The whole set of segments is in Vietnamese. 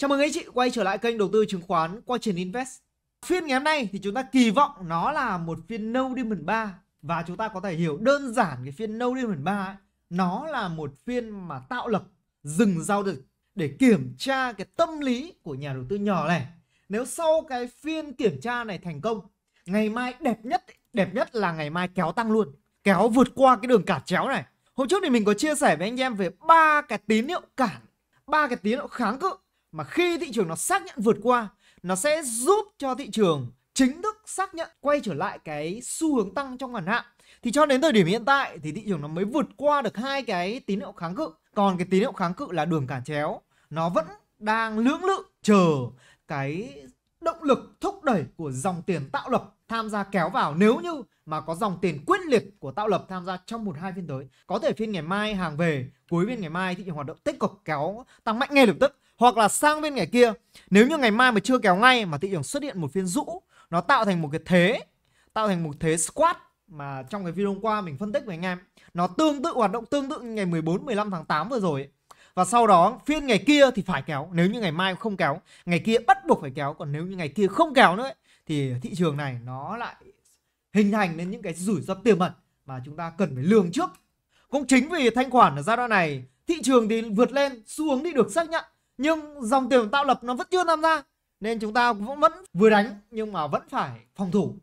Chào mừng anh chị quay trở lại kênh đầu tư chứng khoán qua Trần Invest. Phiên ngày hôm nay thì chúng ta kỳ vọng nó là một phiên No Diamond 3 và chúng ta có thể hiểu đơn giản cái phiên No Diamond 3 ấy, nó là một phiên mà tạo lập dừng giao dịch để kiểm tra cái tâm lý của nhà đầu tư nhỏ này. Nếu sau cái phiên kiểm tra này thành công, ngày mai đẹp nhất đẹp nhất là ngày mai kéo tăng luôn, kéo vượt qua cái đường cản chéo này. Hôm trước thì mình có chia sẻ với anh em về ba cái tín hiệu cản, ba cái tín hiệu kháng cự mà khi thị trường nó xác nhận vượt qua nó sẽ giúp cho thị trường chính thức xác nhận quay trở lại cái xu hướng tăng trong ngắn hạn thì cho đến thời điểm hiện tại thì thị trường nó mới vượt qua được hai cái tín hiệu kháng cự còn cái tín hiệu kháng cự là đường cản chéo nó vẫn đang lưỡng lự chờ cái động lực thúc đẩy của dòng tiền tạo lập tham gia kéo vào nếu như mà có dòng tiền quyết liệt của tạo lập tham gia trong một hai phiên tới có thể phiên ngày mai hàng về cuối phiên ngày mai thị trường hoạt động tích cực kéo tăng mạnh ngay lập tức hoặc là sang bên ngày kia nếu như ngày mai mà chưa kéo ngay mà thị trường xuất hiện một phiên rũ nó tạo thành một cái thế tạo thành một thế squat mà trong cái video hôm qua mình phân tích với anh em nó tương tự hoạt động tương tự ngày 14 15 tháng 8 vừa rồi và sau đó phiên ngày kia thì phải kéo nếu như ngày mai không kéo ngày kia bắt buộc phải kéo còn nếu như ngày kia không kéo nữa thì thị trường này nó lại hình thành nên những cái rủi ro tiềm ẩn mà chúng ta cần phải lường trước cũng chính vì thanh khoản ở giai đoạn này thị trường thì vượt lên xu hướng đi được xác nhận nhưng dòng tiền tạo lập nó vẫn chưa tham gia nên chúng ta cũng vẫn vừa đánh nhưng mà vẫn phải phòng thủ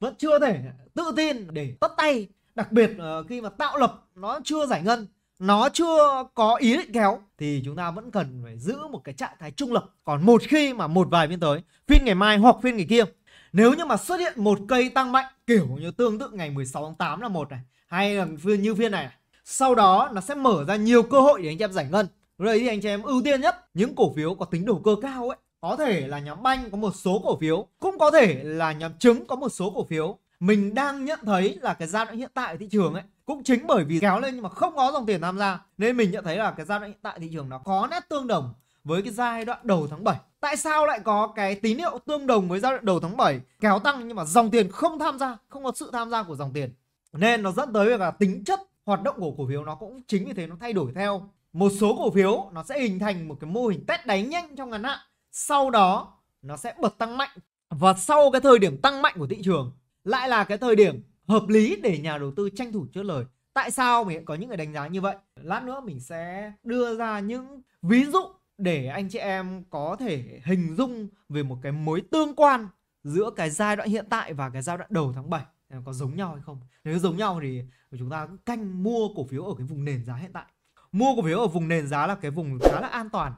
vẫn chưa thể tự tin để tất tay đặc biệt khi mà tạo lập nó chưa giải ngân nó chưa có ý định kéo thì chúng ta vẫn cần phải giữ một cái trạng thái trung lập còn một khi mà một vài phiên tới phiên ngày mai hoặc phiên ngày kia nếu như mà xuất hiện một cây tăng mạnh kiểu như tương tự ngày 16 tháng 8 là một này hay là phiên như phiên này sau đó nó sẽ mở ra nhiều cơ hội để anh em giải ngân Lúc đấy thì anh chị em ưu tiên nhất những cổ phiếu có tính đầu cơ cao ấy. Có thể là nhóm banh có một số cổ phiếu, cũng có thể là nhóm trứng có một số cổ phiếu. Mình đang nhận thấy là cái giai đoạn hiện tại thị trường ấy cũng chính bởi vì kéo lên nhưng mà không có dòng tiền tham gia nên mình nhận thấy là cái giai đoạn hiện tại thị trường nó có nét tương đồng với cái giai đoạn đầu tháng 7. Tại sao lại có cái tín hiệu tương đồng với giai đoạn đầu tháng 7 kéo tăng nhưng mà dòng tiền không tham gia, không có sự tham gia của dòng tiền. Nên nó dẫn tới việc là tính chất hoạt động của cổ phiếu nó cũng chính vì thế nó thay đổi theo một số cổ phiếu nó sẽ hình thành một cái mô hình test đáy nhanh trong ngắn hạn sau đó nó sẽ bật tăng mạnh và sau cái thời điểm tăng mạnh của thị trường lại là cái thời điểm hợp lý để nhà đầu tư tranh thủ chốt lời tại sao mình có những cái đánh giá như vậy lát nữa mình sẽ đưa ra những ví dụ để anh chị em có thể hình dung về một cái mối tương quan giữa cái giai đoạn hiện tại và cái giai đoạn đầu tháng 7 có giống nhau hay không nếu giống nhau thì chúng ta canh mua cổ phiếu ở cái vùng nền giá hiện tại mua cổ phiếu ở vùng nền giá là cái vùng khá là an toàn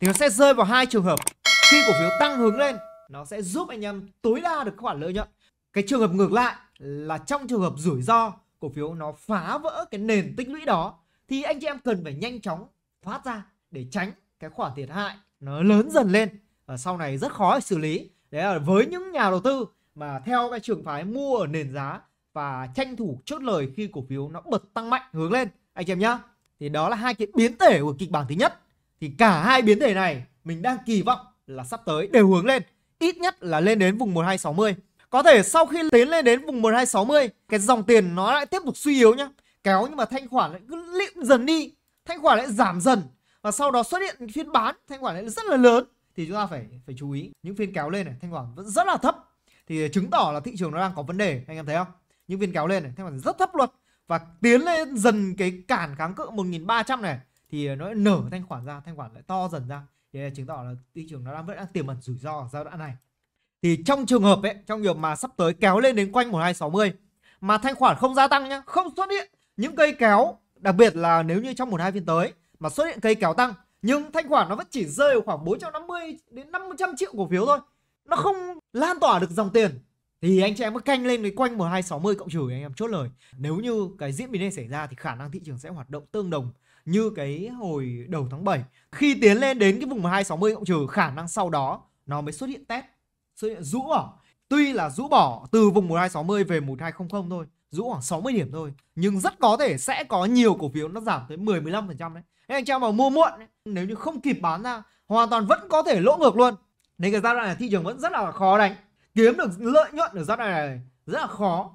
thì nó sẽ rơi vào hai trường hợp khi cổ phiếu tăng hướng lên nó sẽ giúp anh em tối đa được khoản lợi nhuận cái trường hợp ngược lại là trong trường hợp rủi ro cổ phiếu nó phá vỡ cái nền tích lũy đó thì anh chị em cần phải nhanh chóng thoát ra để tránh cái khoản thiệt hại nó lớn dần lên và sau này rất khó để xử lý đấy là với những nhà đầu tư mà theo cái trường phái mua ở nền giá và tranh thủ chốt lời khi cổ phiếu nó bật tăng mạnh hướng lên anh chị em nhé thì đó là hai cái biến thể của kịch bản thứ nhất thì cả hai biến thể này mình đang kỳ vọng là sắp tới đều hướng lên ít nhất là lên đến vùng 1260 có thể sau khi tiến lên đến vùng 1260 cái dòng tiền nó lại tiếp tục suy yếu nhá kéo nhưng mà thanh khoản lại cứ lịm dần đi thanh khoản lại giảm dần và sau đó xuất hiện phiên bán thanh khoản lại rất là lớn thì chúng ta phải phải chú ý những phiên kéo lên này thanh khoản vẫn rất là thấp thì chứng tỏ là thị trường nó đang có vấn đề anh em thấy không những phiên kéo lên này thanh khoản rất thấp luôn và tiến lên dần cái cản kháng cự 1.300 này thì nó nở thanh khoản ra thanh khoản lại to dần ra thì chứng tỏ là thị trường nó đang vẫn đang tiềm ẩn rủi ro ở giai đoạn này thì trong trường hợp ấy trong trường mà sắp tới kéo lên đến quanh 1260 mà thanh khoản không gia tăng nhá không xuất hiện những cây kéo đặc biệt là nếu như trong một hai phiên tới mà xuất hiện cây kéo tăng nhưng thanh khoản nó vẫn chỉ rơi vào khoảng 450 đến 500 triệu cổ phiếu thôi nó không lan tỏa được dòng tiền thì anh chị em cứ canh lên với quanh 1260 cộng trừ anh em chốt lời. Nếu như cái diễn biến này xảy ra thì khả năng thị trường sẽ hoạt động tương đồng như cái hồi đầu tháng 7. Khi tiến lên đến cái vùng 1260 cộng trừ khả năng sau đó nó mới xuất hiện test, xuất hiện rũ bỏ. Tuy là rũ bỏ từ vùng 1260 về 1200 thôi, rũ khoảng 60 điểm thôi, nhưng rất có thể sẽ có nhiều cổ phiếu nó giảm tới 10 15% đấy. Nên anh chị em mà mua muộn nếu như không kịp bán ra hoàn toàn vẫn có thể lỗ ngược luôn. Nên cái giai đoạn này thị trường vẫn rất là khó đánh kiếm được lợi nhuận ở giai đoạn này rất là khó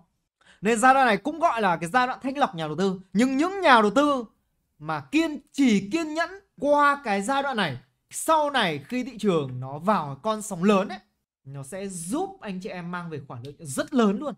nên giai đoạn này cũng gọi là cái giai đoạn thanh lọc nhà đầu tư nhưng những nhà đầu tư mà kiên chỉ kiên nhẫn qua cái giai đoạn này sau này khi thị trường nó vào con sóng lớn ấy nó sẽ giúp anh chị em mang về khoản lợi nhuận rất lớn luôn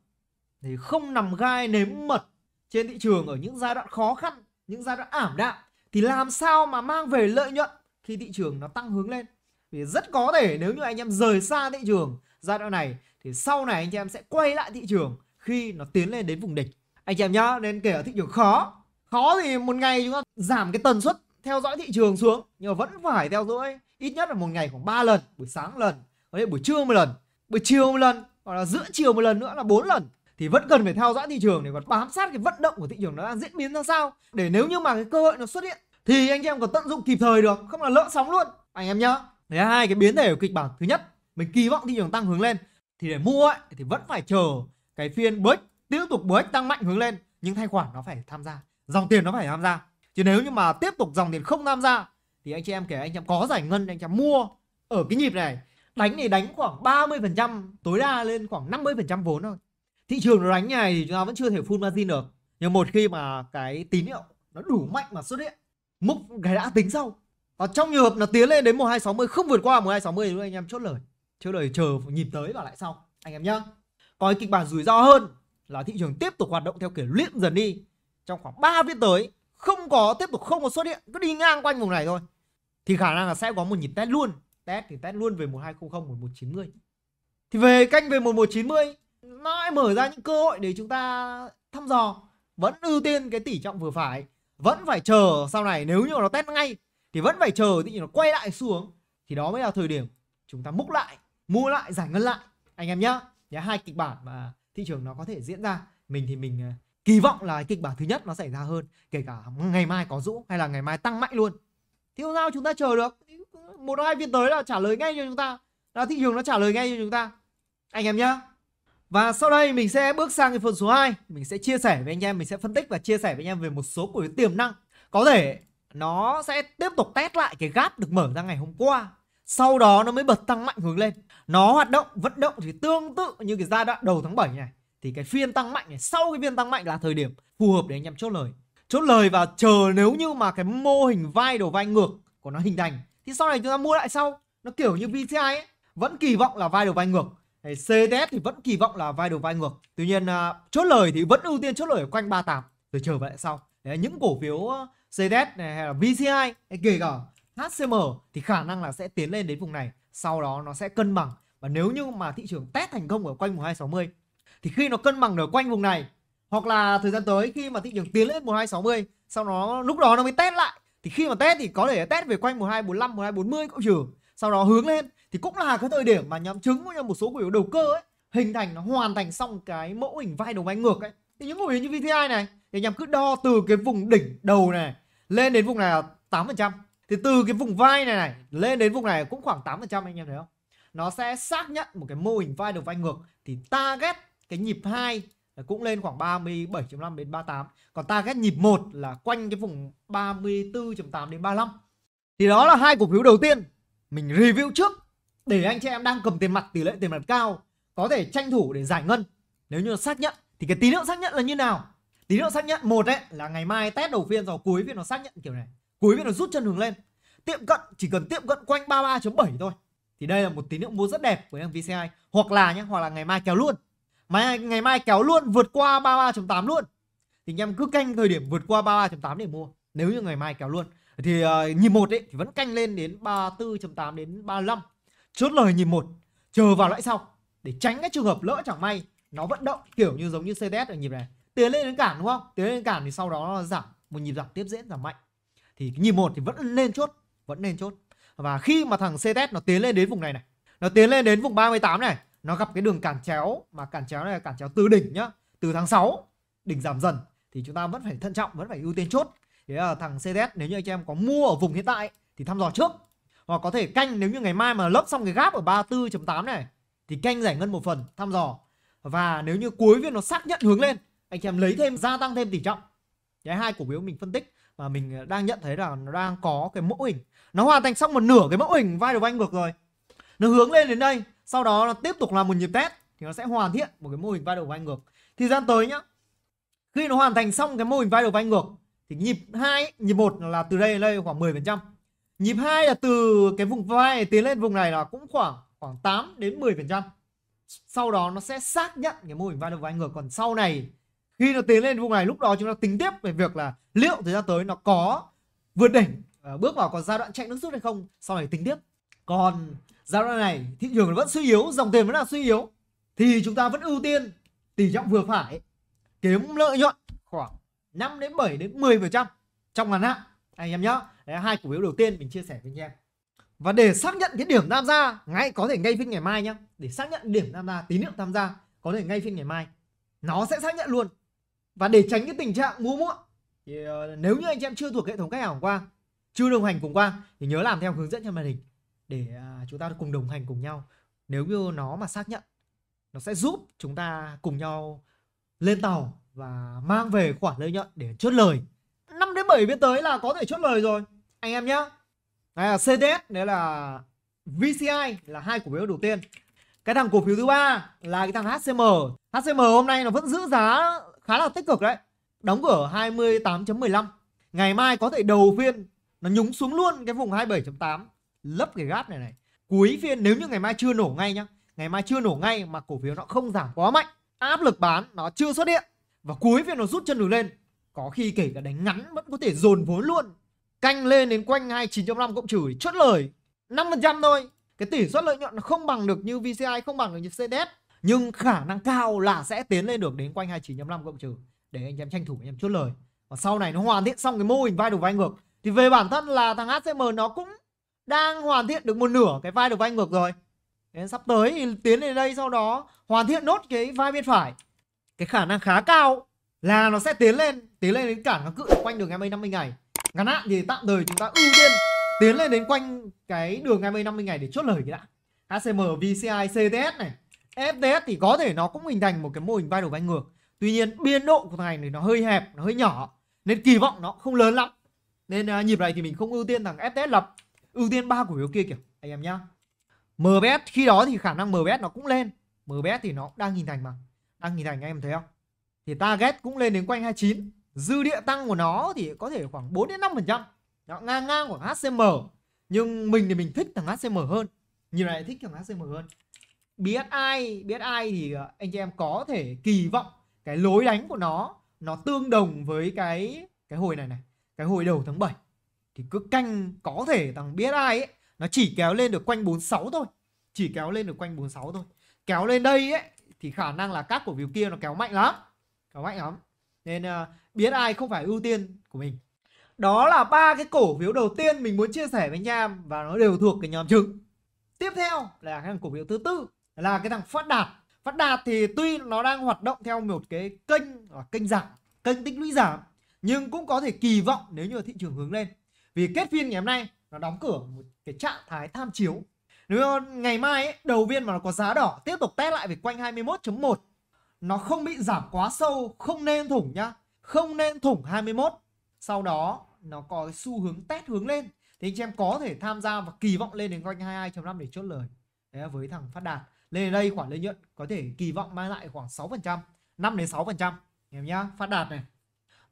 Để không nằm gai nếm mật trên thị trường ở những giai đoạn khó khăn những giai đoạn ảm đạm thì làm sao mà mang về lợi nhuận khi thị trường nó tăng hướng lên vì rất có thể nếu như anh em rời xa thị trường giai đoạn này thì sau này anh chị em sẽ quay lại thị trường khi nó tiến lên đến vùng đỉnh. anh chị em nhá nên kể ở thị trường khó khó thì một ngày chúng ta giảm cái tần suất theo dõi thị trường xuống nhưng mà vẫn phải theo dõi ít nhất là một ngày khoảng 3 lần buổi sáng một lần có thể buổi trưa một lần buổi chiều một lần hoặc là giữa chiều một lần nữa là bốn lần thì vẫn cần phải theo dõi thị trường để còn bám sát cái vận động của thị trường nó đang diễn biến ra sao để nếu như mà cái cơ hội nó xuất hiện thì anh chị em còn tận dụng kịp thời được không là lỡ sóng luôn anh em nhá đấy hai cái biến thể của kịch bản thứ nhất mình kỳ vọng thị trường tăng hướng lên thì để mua ấy, thì vẫn phải chờ cái phiên break tiếp tục break tăng mạnh hướng lên nhưng thanh khoản nó phải tham gia dòng tiền nó phải tham gia chứ nếu như mà tiếp tục dòng tiền không tham gia thì anh chị em kể anh chị em có giải ngân anh chị em mua ở cái nhịp này đánh thì đánh khoảng 30% tối đa lên khoảng 50% vốn thôi thị trường nó đánh này thì chúng ta vẫn chưa thể full margin được nhưng một khi mà cái tín hiệu nó đủ mạnh mà xuất hiện mức cái đã tính sau và trong trường hợp nó tiến lên đến 1260 không vượt qua 1260 thì anh em chốt lời chứ đợi chờ nhìn tới và lại sau anh em nhá có kịch bản rủi ro hơn là thị trường tiếp tục hoạt động theo kiểu liệm dần đi trong khoảng 3 phiên tới không có tiếp tục không có xuất hiện cứ đi ngang quanh vùng này thôi thì khả năng là sẽ có một nhịp test luôn test thì test luôn về 1200 1190 thì về canh về 1190 nó lại mở ra những cơ hội để chúng ta thăm dò vẫn ưu tiên cái tỷ trọng vừa phải vẫn phải chờ sau này nếu như nó test ngay thì vẫn phải chờ thì nó quay lại xuống thì đó mới là thời điểm chúng ta múc lại mua lại giải ngân lại anh em nhá nhá hai kịch bản mà thị trường nó có thể diễn ra mình thì mình ờ, kỳ vọng là kịch bản thứ nhất nó xảy ra hơn kể cả ngày mai có rũ hay là ngày mai tăng mạnh luôn thì không sao chúng ta chờ được một hai phiên tới là trả lời ngay cho chúng ta là thị trường nó trả lời ngay cho chúng ta anh em nhá và sau đây mình sẽ bước sang cái phần số 2 Mình sẽ chia sẻ với anh em Mình sẽ phân tích và chia sẻ với anh em về một số của cái tiềm năng Có thể nó sẽ tiếp tục test lại cái gap được mở ra ngày hôm qua sau đó nó mới bật tăng mạnh hướng lên nó hoạt động vận động thì tương tự như cái giai đoạn đầu tháng 7 này thì cái phiên tăng mạnh này sau cái phiên tăng mạnh là thời điểm phù hợp để anh em chốt lời chốt lời và chờ nếu như mà cái mô hình vai đầu vai ngược của nó hình thành thì sau này chúng ta mua lại sau nó kiểu như VCI ấy vẫn kỳ vọng là vai đầu vai ngược CTS thì vẫn kỳ vọng là vai đầu vai ngược tuy nhiên à, chốt lời thì vẫn ưu tiên chốt lời ở quanh 38 rồi chờ lại sau Đấy, những cổ phiếu ờ, CTS này hay là VCI hay kể cả HCM thì khả năng là sẽ tiến lên đến vùng này sau đó nó sẽ cân bằng và nếu như mà thị trường test thành công ở quanh vùng 260 thì khi nó cân bằng ở quanh vùng này hoặc là thời gian tới khi mà thị trường tiến lên 1260 sau đó lúc đó nó mới test lại thì khi mà test thì có thể test về quanh 1245 1240 cũng trừ sau đó hướng lên thì cũng là cái thời điểm mà nhóm chứng cũng như một số cổ phiếu đầu cơ ấy hình thành nó hoàn thành xong cái mẫu hình vai đầu vai ngược ấy thì những cổ phiếu như VTI này thì nhằm cứ đo từ cái vùng đỉnh đầu này lên đến vùng này là 8% thì từ cái vùng vai này này lên đến vùng này cũng khoảng 8% anh em thấy không nó sẽ xác nhận một cái mô hình vai đầu vai ngược thì target cái nhịp 2 cũng lên khoảng 37.5 đến 38 còn target nhịp 1 là quanh cái vùng 34.8 đến 35 thì đó là hai cổ phiếu đầu tiên mình review trước để anh chị em đang cầm tiền mặt tỷ lệ tiền mặt cao có thể tranh thủ để giải ngân nếu như xác nhận thì cái tín hiệu xác nhận là như nào tín hiệu xác nhận một đấy là ngày mai test đầu phiên rồi cuối phiên nó xác nhận kiểu này cuối viện là rút chân hướng lên tiệm cận chỉ cần tiệm cận quanh 33.7 thôi thì đây là một tín hiệu mua rất đẹp với thằng VCI hoặc là nhé hoặc là ngày mai kéo luôn mai ngày mai kéo luôn vượt qua 33.8 luôn thì anh em cứ canh thời điểm vượt qua 33.8 để mua nếu như ngày mai kéo luôn thì uh, nhịp một ấy thì vẫn canh lên đến 34.8 đến 35 chốt lời nhịp một chờ vào lại sau để tránh các trường hợp lỡ chẳng may nó vận động kiểu như giống như CTS ở nhịp này tiến lên đến cản đúng không tiến lên đến cản thì sau đó nó giảm một nhịp giảm tiếp diễn giảm mạnh thì nhịp một thì vẫn lên chốt vẫn lên chốt và khi mà thằng CTS nó tiến lên đến vùng này này nó tiến lên đến vùng 38 này nó gặp cái đường cản chéo mà cản chéo này là cản chéo từ đỉnh nhá từ tháng 6 đỉnh giảm dần thì chúng ta vẫn phải thận trọng vẫn phải ưu tiên chốt thế là thằng CTS nếu như anh em có mua ở vùng hiện tại thì thăm dò trước hoặc có thể canh nếu như ngày mai mà lấp xong cái gap ở 34.8 này thì canh giải ngân một phần thăm dò và nếu như cuối phiên nó xác nhận hướng lên anh em lấy thêm gia tăng thêm tỷ trọng cái hai cổ phiếu mình phân tích mà mình ờ, đang nhận thấy là nó đang có cái mẫu hình nó hoàn thành xong một nửa cái mẫu hình vai đầu vai ngược rồi nó hướng lên đến đây sau đó nó tiếp tục làm một nhịp test thì nó sẽ hoàn thiện một cái mô hình vai đầu vai ngược thời gian tới nhá khi nó hoàn thành xong cái mô hình vai đầu vai ngược thì nhịp hai nhịp một là từ đây đến đây khoảng 10 phần trăm nhịp hai là từ cái vùng vai tiến lên vùng này là cũng khoảng khoảng 8 đến 10 phần trăm sau đó nó sẽ xác nhận cái mô hình vai đầu vai ngược còn sau này khi nó tiến lên vùng này lúc đó chúng ta tính tiếp về việc là liệu thời gian tới nó có vượt đỉnh ờ, bước vào còn giai đoạn chạy nước rút hay không sau này tính tiếp còn giai đoạn này thị trường vẫn suy yếu dòng tiền vẫn là suy yếu thì chúng ta vẫn ưu tiên tỷ trọng vừa phải kiếm lợi nhuận khoảng 5 đến 7 đến 10 phần trăm trong ngắn hạn anh em nhé đấy hai cổ phiếu đầu tiên mình chia sẻ với anh em và để xác nhận cái điểm tham gia ngay có thể ngay phiên ngày mai nhé để xác nhận điểm tham gia tín hiệu tham gia có thể ngay phiên ngày mai nó sẽ xác nhận luôn và để tránh cái tình trạng mua muộn thì ờ, nếu như anh chị em chưa thuộc hệ thống cách hàng qua chưa đồng hành cùng quang thì nhớ làm theo hướng dẫn trên màn hình để à, chúng ta cùng đồng hành cùng nhau nếu như nó mà xác nhận nó sẽ giúp chúng ta cùng nhau lên tàu và mang về khoản lợi nhuận để chốt lời 5 đến 7 viên tới là có thể chốt lời rồi anh em nhé. đây là CDS đấy là VCI là hai cổ phiếu đầu tiên cái thằng cổ phiếu thứ ba là cái thằng HCM HCM hôm nay nó vẫn giữ giá khá là tích cực đấy. Đóng cửa 28.15. Ngày mai có thể đầu phiên nó nhúng xuống luôn cái vùng 27.8 lấp cái gáp này này. Cuối phiên nếu như ngày mai chưa nổ ngay nhá, ngày mai chưa nổ ngay mà cổ phiếu nó không giảm quá mạnh, áp lực bán nó chưa xuất hiện và cuối phiên nó rút chân đường lên, có khi kể cả đánh ngắn vẫn có thể dồn vốn luôn. Canh lên đến quanh 29.5 cộng trừ chốt lời 5% thôi. Cái tỷ suất lợi nhuận nó không bằng được như VCI, không bằng được như CDS nhưng khả năng cao là sẽ tiến lên được đến quanh 29.5 cộng trừ để anh em tranh thủ anh em chốt lời và sau này nó hoàn thiện xong cái mô hình vai đầu vai ngược thì về bản thân là thằng HCM nó cũng đang hoàn thiện được một nửa cái vai đầu vai ngược rồi Nên sắp tới thì tiến lên đây sau đó hoàn thiện nốt cái vai bên phải cái khả năng khá cao là nó sẽ tiến lên tiến lên đến cản nó cự quanh đường MA 50 ngày ngắn hạn thì tạm thời chúng ta ưu tiên tiến lên đến quanh cái đường MA 50 ngày để chốt lời cái đã HCM, VCI, CTS này FPS thì có thể nó cũng hình thành một cái mô hình vai đầu vai ngược. Tuy nhiên biên độ của thằng này thì nó hơi hẹp, nó hơi nhỏ nên kỳ vọng nó không lớn lắm. Nên uh, nhịp này thì mình không ưu tiên thằng FTS lập, ưu tiên ba cổ phiếu kia kìa anh em nhá. MBS khi đó thì khả năng MBS nó cũng lên. MBS thì nó đang hình thành mà. Đang hình thành anh em thấy không? Thì target cũng lên đến quanh 29. Dư địa tăng của nó thì có thể khoảng 4 đến 5%. Nó ngang ngang của HCM. Nhưng mình thì mình thích thằng HCM hơn. Như này thích thằng HCM hơn biết ai biết ai thì ờ, anh chị em có thể kỳ vọng cái lối đánh của nó nó tương đồng với cái cái hồi này này cái hồi đầu tháng 7 thì cứ canh có thể thằng BSI ấy nó chỉ kéo lên được quanh 46 thôi chỉ kéo lên được quanh 46 thôi kéo lên đây ấy thì khả năng là các cổ phiếu kia nó kéo mạnh lắm kéo mạnh lắm nên uh, ai không phải ưu tiên của mình đó là ba cái cổ phiếu đầu tiên mình muốn chia sẻ với anh em và nó đều thuộc cái nhóm chứng tiếp theo là cái cổ phiếu thứ tư là cái thằng phát đạt phát đạt thì tuy nó đang hoạt động theo một cái kênh à, kênh giảm kênh tích lũy giảm nhưng cũng có thể kỳ vọng nếu như thị trường hướng lên vì kết phiên ngày hôm nay nó đóng cửa một cái trạng thái tham chiếu nếu ngày mai ấy, đầu viên mà nó có giá đỏ tiếp tục test lại về quanh 21.1 nó không bị giảm quá sâu không nên thủng nhá không nên thủng 21 sau đó nó có xu hướng test hướng lên thì anh chị em có thể tham gia và kỳ vọng lên đến quanh 22.5 để chốt lời Đấy với thằng phát đạt lên đây khoản lợi nhuận có thể kỳ vọng mang lại khoảng 6% 5 đến 6% em nhá phát đạt này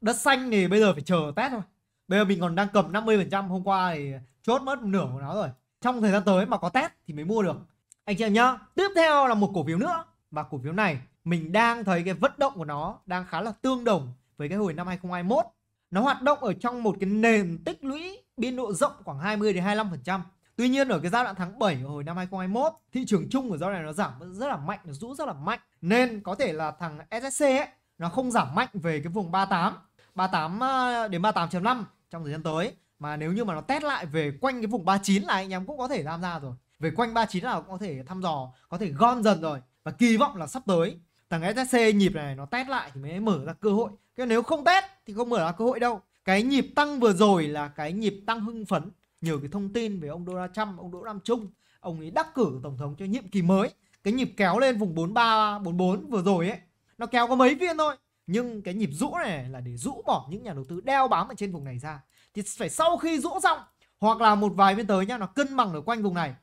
đất xanh thì bây giờ phải chờ test thôi bây giờ mình còn đang cầm 50% hôm qua thì chốt mất nửa của nó rồi trong thời gian tới mà có test thì mới mua được anh chị em nhá tiếp theo là một cổ phiếu nữa mà cổ phiếu này mình đang thấy cái vận động của nó đang khá là tương đồng với cái hồi năm 2021 nó hoạt động ở trong một cái nền tích lũy biên độ rộng khoảng 20 đến 25% Tuy nhiên ở cái giai đoạn tháng 7 hồi năm 2021, thị trường chung của giai đoạn này nó giảm rất là mạnh, nó rũ rất là mạnh. Nên có thể là thằng SSC ấy, nó không giảm mạnh về cái vùng 38, 38 à, đến 38.5 trong thời gian tới. Mà nếu như mà nó test lại về quanh cái vùng 39 là anh em cũng có thể tham gia rồi. Về quanh 39 là cũng có thể thăm dò, có thể gom dần rồi. Và kỳ vọng là sắp tới thằng SSC nhịp này nó test lại thì mới mở ra cơ hội. Cái nếu không test thì không mở ra cơ hội đâu. Cái nhịp tăng vừa rồi là cái nhịp tăng hưng phấn nhiều cái thông tin về ông Donald Trump, ông Đỗ Nam Trung, ông ấy đắc cử tổng thống cho nhiệm kỳ mới. Cái nhịp kéo lên vùng 43 44 vừa rồi ấy, nó kéo có mấy viên thôi. Nhưng cái nhịp rũ này là để rũ bỏ những nhà đầu tư đeo bám ở trên vùng này ra. Thì phải sau khi rũ xong hoặc là một vài phiên tới nhá nó cân bằng ở quanh vùng này.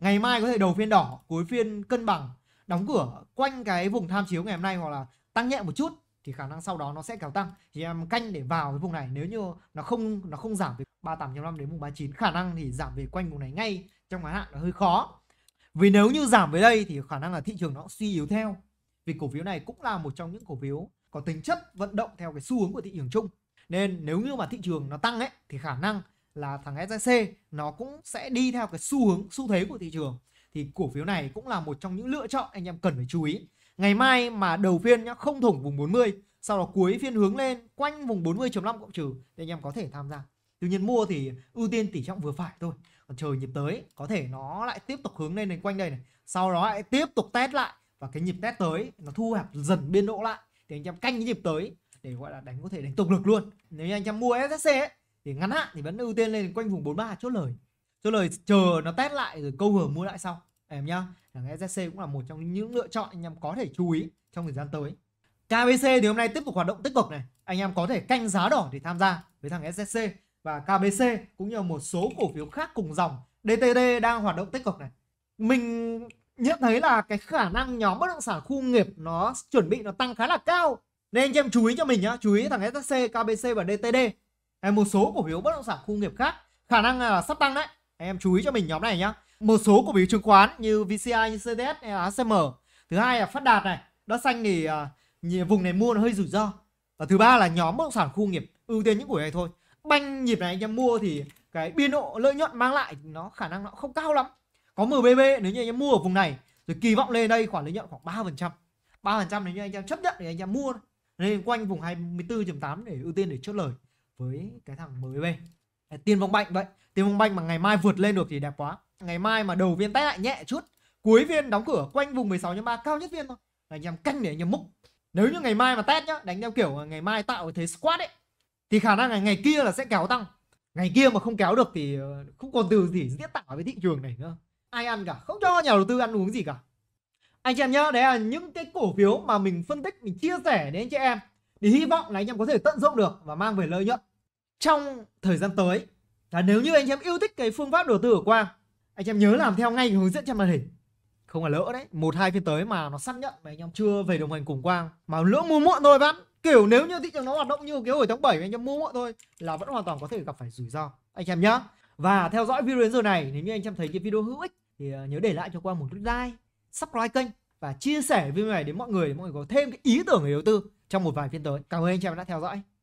Ngày mai có thể đầu phiên đỏ, cuối phiên cân bằng, đóng cửa quanh cái vùng tham chiếu ngày hôm nay hoặc là tăng nhẹ một chút thì khả năng sau đó nó sẽ kéo tăng thì em canh để vào cái vùng này nếu như nó không nó không giảm về 38.5 đến vùng 39 khả năng thì giảm về quanh vùng này ngay trong ngắn hạn là hơi khó vì nếu như giảm về đây thì khả năng là thị trường nó suy yếu theo vì cổ phiếu này cũng là một trong những cổ phiếu có tính chất vận động theo cái xu hướng của thị trường chung nên nếu như mà thị trường nó tăng ấy thì khả năng là thằng SJC nó cũng sẽ đi theo cái xu hướng xu thế của thị trường thì cổ phiếu này cũng là một trong những lựa chọn anh em cần phải chú ý Ngày mai mà đầu phiên nhá không thủng vùng 40, sau đó cuối phiên hướng lên quanh vùng 40.5 cộng trừ thì anh em có thể tham gia. Tuy nhiên mua thì ưu tiên tỷ trọng vừa phải thôi. Còn trời nhịp tới có thể nó lại tiếp tục hướng lên đến quanh đây này, sau đó lại tiếp tục test lại và cái nhịp test tới nó thu hẹp dần biên độ lại thì anh em canh cái nhịp tới để gọi là đánh có thể đánh tục lực luôn. Nếu như anh em mua SSC ấy, thì ngắn hạn thì vẫn ưu tiên lên quanh vùng 43 chốt lời. Chốt lời chờ nó test lại rồi câu hở mua lại sau em nhá thằng SJC cũng là một trong những lựa chọn anh em có thể chú ý trong thời gian tới KBC thì hôm nay tiếp tục hoạt động tích cực này anh em có thể canh giá đỏ để tham gia với thằng SJC và KBC cũng như một số cổ phiếu khác cùng dòng DTD đang hoạt động tích cực này mình nhận thấy là cái khả năng nhóm bất động sản khu nghiệp nó chuẩn bị nó tăng khá là cao nên anh em chú ý cho mình nhá chú ý thằng SJC, KBC và DTD hay một số cổ phiếu bất động sản khu nghiệp khác khả năng là sắp tăng đấy anh em chú ý cho mình nhóm này nhá một số cổ phiếu chứng khoán như VCI, như CDS, HCM. Thứ hai là Phát Đạt này, đã xanh thì uh, vùng này mua nó hơi rủi ro. Và thứ ba là nhóm bất động sản khu nghiệp, ưu tiên những cổ này thôi. Banh nhịp này anh em mua thì cái biên độ lợi nhuận mang lại nó khả năng nó không cao lắm. Có MBB nếu như anh em mua ở vùng này rồi kỳ vọng lên đây khoảng lợi nhuận khoảng 3%. 3% nếu như anh em chấp nhận thì anh em mua. Nên quanh vùng 24.8 để ưu tiên để chốt lời với cái thằng MBB. Tiền vòng banh vậy, tiền vòng banh mà ngày mai vượt lên được thì đẹp quá ngày mai mà đầu viên test lại nhẹ chút cuối viên đóng cửa quanh vùng 16 ba cao nhất viên thôi là em canh để nhằm múc nếu như ngày mai mà test nhá đánh theo kiểu ngày mai tạo thế squat ấy thì khả năng là ngày kia là sẽ kéo tăng ngày kia mà không kéo được thì ờ, không còn từ gì diễn tả với thị trường này nữa ai ăn cả không cho nhà đầu tư ăn uống gì cả anh chị em nhá đấy là những cái cổ phiếu mà mình phân tích mình chia sẻ đến anh chị em thì hy vọng là anh em có thể tận dụng được và mang về lợi nhuận trong thời gian tới là nếu như anh em yêu thích cái phương pháp đầu tư của Quang anh em nhớ làm theo ngay hướng dẫn trên màn hình không là lỡ đấy một hai phiên tới mà nó xác nhận mà anh em chưa về đồng hành cùng quang mà lỡ mua muộn thôi vẫn kiểu nếu như thị trường nó hoạt động như cái hồi tháng 7 anh em mua muộn thôi là vẫn hoàn toàn có thể gặp phải rủi ro anh em nhá và theo dõi video đến giờ này nếu như anh em thấy cái video hữu ích thì ờ, nhớ để lại cho quang một nút like subscribe kênh và chia sẻ video này đến mọi người để mọi người có thêm cái ý tưởng về đầu tư trong một vài phiên tới cảm ơn anh em đã theo dõi